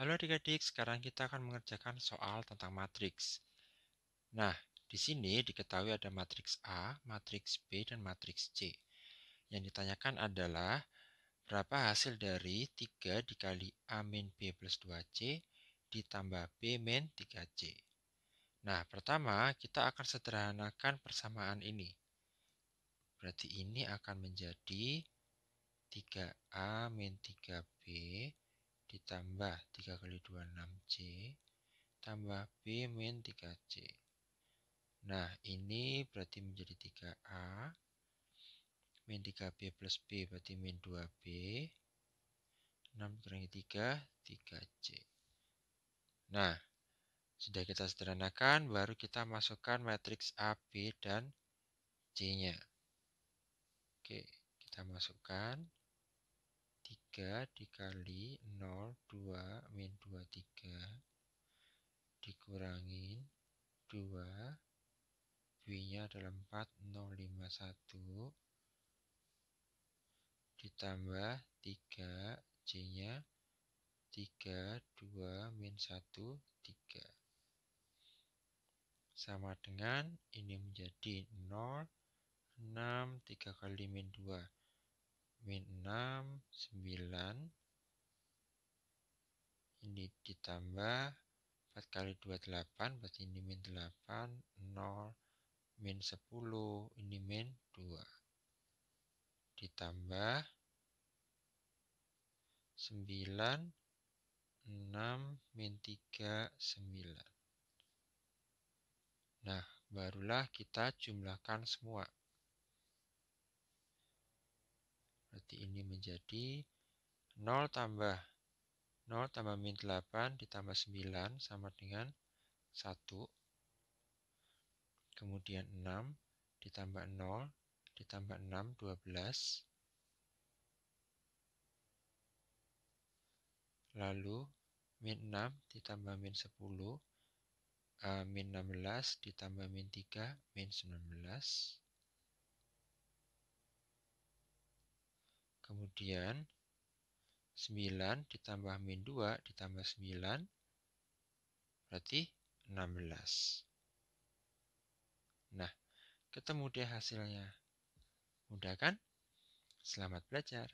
Halo adik-adik, sekarang kita akan mengerjakan soal tentang matriks. Nah, di sini diketahui ada matriks A, matriks B, dan matriks C. Yang ditanyakan adalah berapa hasil dari 3 dikali A min B plus 2C ditambah B min 3C. Nah, pertama kita akan sederhanakan persamaan ini. Berarti ini akan menjadi 3A min 3B ditambah 3 kali 2 6C tambah B min 3C. Nah, ini berarti menjadi 3A min 3B plus B berarti min 2B 6 kurangi 3, 3C. Nah, sudah kita sederhanakan, baru kita masukkan matriks A, B, dan C-nya. Oke, kita masukkan. 3 dikali 0, 2, min 2, 3 dikurangin 2 B-nya adalah 4, 0, 5, 1 ditambah 3 C-nya 3, 2, min 1, 3 sama dengan ini menjadi 0, 6, 3 kali min 2 6, 9. Ini ditambah 4 kali 2, 8. Berarti ini min 8, 0, min 10. Ini min 2. Ditambah 9, 6, min 3, 9. Nah, barulah kita jumlahkan semua. berarti ini menjadi 0 tambah 0 tambah min 8 ditambah 9 sama dengan 1. Kemudian 6 ditambah 0 ditambah 6 12. Lalu min 6 ditambah min 10, uh, eh, min 16 ditambah min 3, min 19. Kemudian 9 ditambah min 2 ditambah 9 berarti 16. Nah, ketemu deh hasilnya. Mudah kan? Selamat belajar.